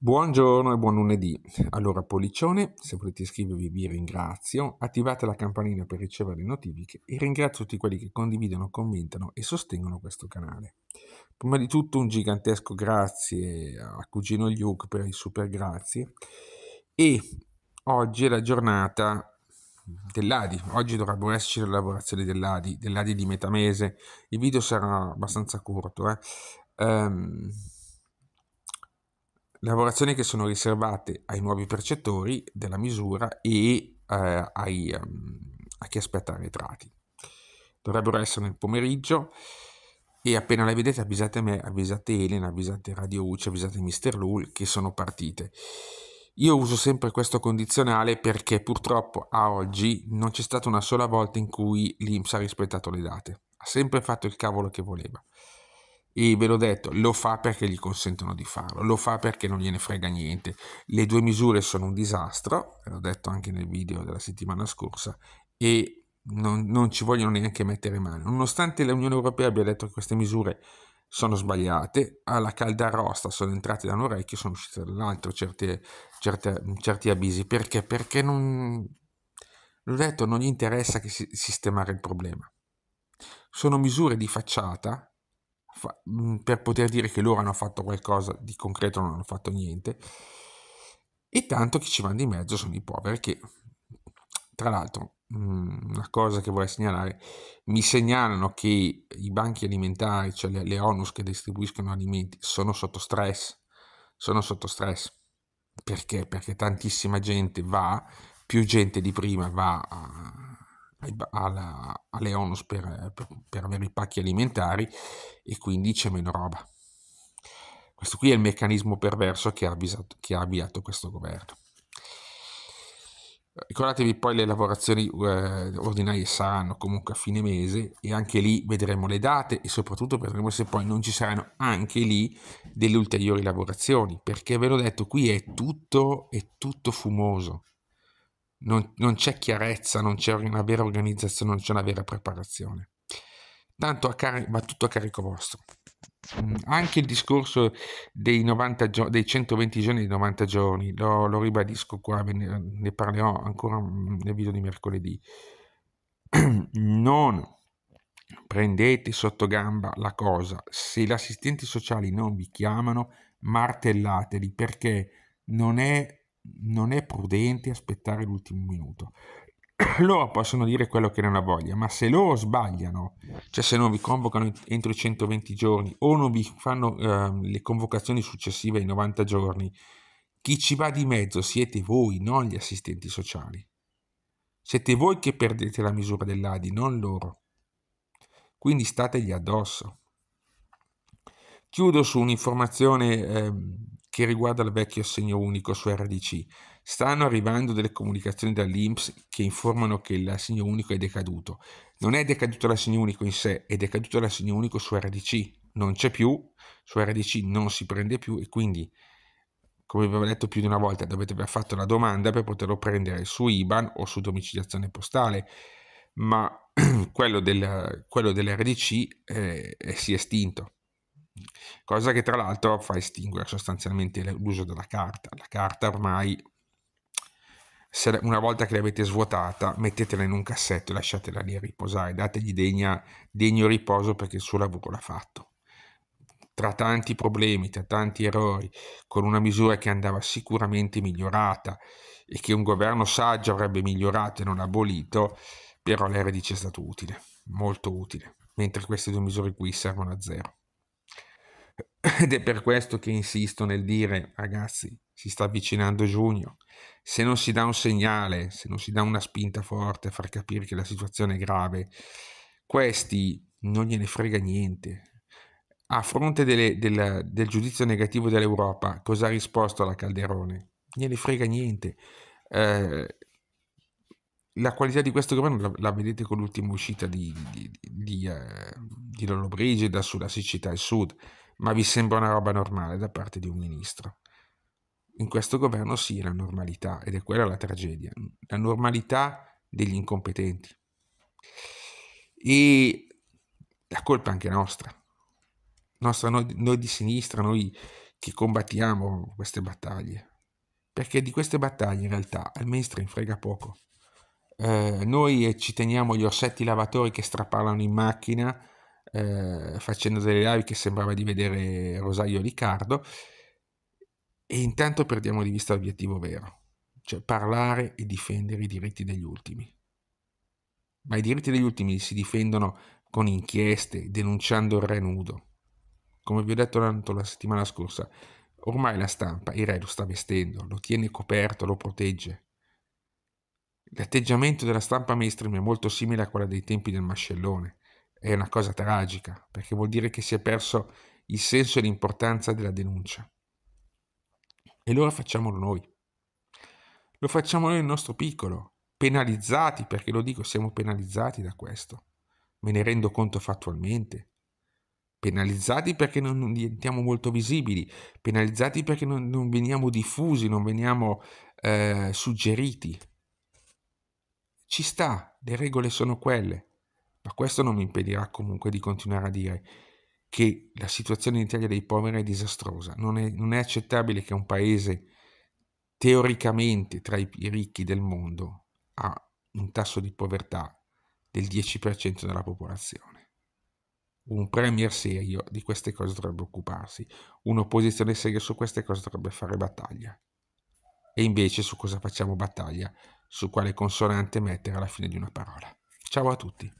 Buongiorno e buon lunedì. Allora, Pollicione, se volete iscrivervi vi ringrazio, attivate la campanella per ricevere le notifiche e ringrazio tutti quelli che condividono, commentano e sostengono questo canale. Prima di tutto un gigantesco grazie a Cugino Luke per il super grazie e oggi è la giornata dell'ADI, oggi dovrebbero esserci le lavorazioni dell'ADI, dell'ADI di metà mese, il video sarà abbastanza corto. Eh. Um, lavorazioni che sono riservate ai nuovi percettori della misura e eh, ai, ehm, a chi aspetta arretrati. Dovrebbero essere nel pomeriggio e appena le vedete avvisate me, avvisate Elena, avvisate Radio UC, avvisate Mr. Lul che sono partite. Io uso sempre questo condizionale perché purtroppo a oggi non c'è stata una sola volta in cui l'IMSS ha rispettato le date. Ha sempre fatto il cavolo che voleva. E ve l'ho detto, lo fa perché gli consentono di farlo, lo fa perché non gliene frega niente. Le due misure sono un disastro, ve l'ho detto anche nel video della settimana scorsa, e non, non ci vogliono neanche mettere mano. Nonostante l'Unione Europea abbia detto che queste misure sono sbagliate, alla calda arrosta sono entrate da un orecchio e sono uscite dall'altro certi, certi, certi avvisi. Perché? Perché non... L'ho detto, non gli interessa che si, sistemare il problema. Sono misure di facciata fa- mm, per poter dire che loro hanno fatto qualcosa di concreto non hanno fatto niente e tanto chi ci vanno di mezzo sono i poveri che tra l'altro mm, una cosa che vorrei segnalare mi segnalano che i banchi alimentari cioè le, le onus che distribuiscono alimenti sono sotto stress sono sotto stress perché perché tantissima gente va più gente di prima va a, alla, alle ONUS per, per, avere i pacchi alimentari e quindi c'è meno roba. Questo qui è il meccanismo perverso che ha, avvisato, che ha avviato questo governo. Ricordatevi poi le lavorazioni eh, ordinarie saranno comunque a fine mese e anche lì vedremo le date e soprattutto vedremo se poi non ci saranno anche lì delle ulteriori lavorazioni perché ve l'ho detto qui è tutto, è tutto fumoso non, non c'è chiarezza, non c'è una vera organizzazione, non c'è una vera preparazione. Tanto car- va tutto a carico vostro. Mm, anche il discorso dei, 90 gio- dei 120 giorni e 90 giorni, lo, lo ribadisco qua, ne, ne parlerò ancora mm, nel video di mercoledì. Non prendete sotto gamba la cosa. Se gli assistenti sociali non vi chiamano, martellateli perché non è non è prudente aspettare l'ultimo minuto. Loro possono dire quello che non ha voglia, ma se loro sbagliano, cioè se non vi convocano entro i 120 giorni o non vi fanno eh, le convocazioni successive ai 90 giorni, chi ci va di mezzo siete voi, non gli assistenti sociali. Siete voi che perdete la misura dell'ADI, non loro. Quindi stategli addosso. Chiudo su un'informazione eh, che riguarda il vecchio assegno unico su RDC. Stanno arrivando delle comunicazioni dall'Inps che informano che l'assegno unico è decaduto. Non è decaduto l'assegno unico in sé, è decaduto l'assegno unico su RDC. Non c'è più, su RDC non si prende più e quindi, come vi avevo detto più di una volta, dovete aver fatto la domanda per poterlo prendere su IBAN o su domiciliazione postale. Ma quello, del, quello dell'RDC eh, si è estinto cosa che tra l'altro fa estinguere sostanzialmente l'uso della carta. La carta ormai, una volta che l'avete svuotata, mettetela in un cassetto e lasciatela lì a riposare, dategli degna, degno riposo perché il suo lavoro l'ha fatto. Tra tanti problemi, tra tanti errori, con una misura che andava sicuramente migliorata e che un governo saggio avrebbe migliorato e non abolito, però l'eredice è stato utile, molto utile, mentre queste due misure qui servono a zero. Ed è per questo che insisto nel dire, ragazzi, si sta avvicinando giugno. Se non si dà un segnale, se non si dà una spinta forte a far capire che la situazione è grave, questi non gliene frega niente. A fronte delle, del, del giudizio negativo dell'Europa, cosa ha risposto alla Calderone? Gliene frega niente. Eh, la qualità di questo governo la, la vedete con l'ultima uscita di, di, di, di, eh, di Lollobrigida sulla siccità al sud ma vi sembra una roba normale da parte di un ministro. In questo governo sì, è la normalità ed è quella la tragedia, la normalità degli incompetenti. E la colpa è anche nostra, nostra noi, noi di sinistra, noi che combattiamo queste battaglie, perché di queste battaglie in realtà al mainstream frega poco. Eh, noi ci teniamo gli orsetti lavatori che strappalano in macchina eh, facendo delle live che sembrava di vedere Rosario Riccardo e intanto perdiamo di vista l'obiettivo vero, cioè parlare e difendere i diritti degli ultimi. Ma i diritti degli ultimi si difendono con inchieste, denunciando il re nudo. Come vi ho detto tanto la settimana scorsa, ormai la stampa il re lo sta vestendo, lo tiene coperto, lo protegge. L'atteggiamento della stampa mainstream è molto simile a quello dei tempi del mascellone è una cosa tragica, perché vuol dire che si è perso il senso e l'importanza della denuncia. E allora facciamolo noi. Lo facciamo noi nel nostro piccolo, penalizzati, perché lo dico, siamo penalizzati da questo. Me ne rendo conto fattualmente. Penalizzati perché non diventiamo molto visibili, penalizzati perché non, non veniamo diffusi, non veniamo eh, suggeriti. Ci sta, le regole sono quelle ma questo non mi impedirà comunque di continuare a dire che la situazione in Italia dei poveri è disastrosa. Non è, non è accettabile che un paese teoricamente tra i ricchi del mondo ha un tasso di povertà del 10% della popolazione. Un premier serio di queste cose dovrebbe occuparsi, un'opposizione seria su queste cose dovrebbe fare battaglia. E invece su cosa facciamo battaglia? Su quale consonante mettere alla fine di una parola. Ciao a tutti.